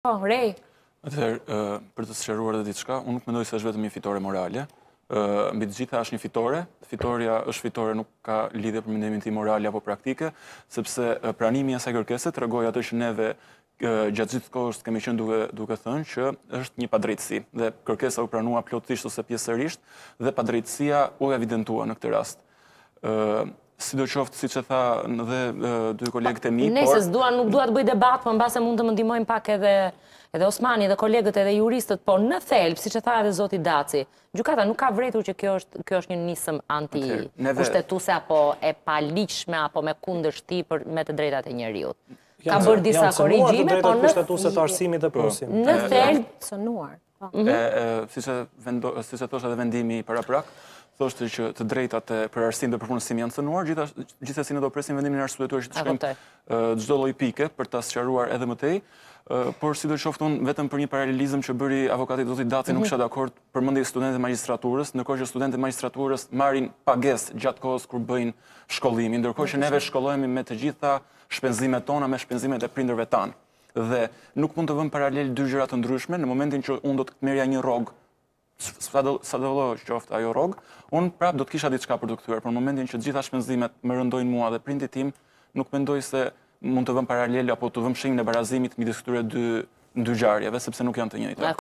Po, rej. Atëherë, për të sëqeruar dhe ditë shka, unë nuk mendoj se është vetëm një fitore morale. Mbi të gjitha është një fitore, fitoria është fitore nuk ka lidhe për mendimin ti morale apo praktike, sepse pranimi asaj kërkese të regoj atë që neve gjatë gjithë kohës të kemi qënë duke thënë që është një padritësi dhe kërkesa u pranua plotisht ose pjesërisht dhe padritësia u evidentua në këtë rast si do qoftë, si që tha në dhe dy kolegët e mi, por... nesës, s'dua, nuk duha të bëjt debat, për në base mund të më ndimojnë pak edhe Osmani, edhe kolegët edhe juristët, por në thelb, si që tha edhe Zoti Daci, gjukata nuk ka vrejtur që kjo është një nisëm anti kushtetuse apo e palishme, apo me kundër shti për me të drejtat e njeriut. Ka bërë disa korigjime, por në po. thelb... Në Po. Mhm. si se tosha dhe vendimi i para prak, thoshtë që të drejtat e përarsim dhe përpunësim janë të nuar, gjitha si në do presim vendimin në e që të shkëm gjdo loj pike për të asë qaruar edhe mëtej, por si do qoftë unë vetëm për një paralelizm që bëri avokatit do dati nuk mhm. shatë akord për mëndi studentet magistraturës, në kohë që studentet magistraturës marin pages gjatë kohës kër bëjnë shkollimin, ndërkohë që neve shkollojemi me të gjitha shpenzimet tona me shpenzimet e prinderve tanë dhe nuk mund të vëmë paralel dy gjërat të ndryshme, në momentin që unë do të merja një rogë, sa dëllo që ofta ajo rogë, unë prapë do të kisha ditë shka për të për në momentin që gjitha shpenzimet më rëndojnë mua dhe printi tim, nuk mendoj se mund të vëmë paralel apo të vëmë shimë në barazimit midis këtyre dy gjarjeve, sepse nuk janë të njëjtë.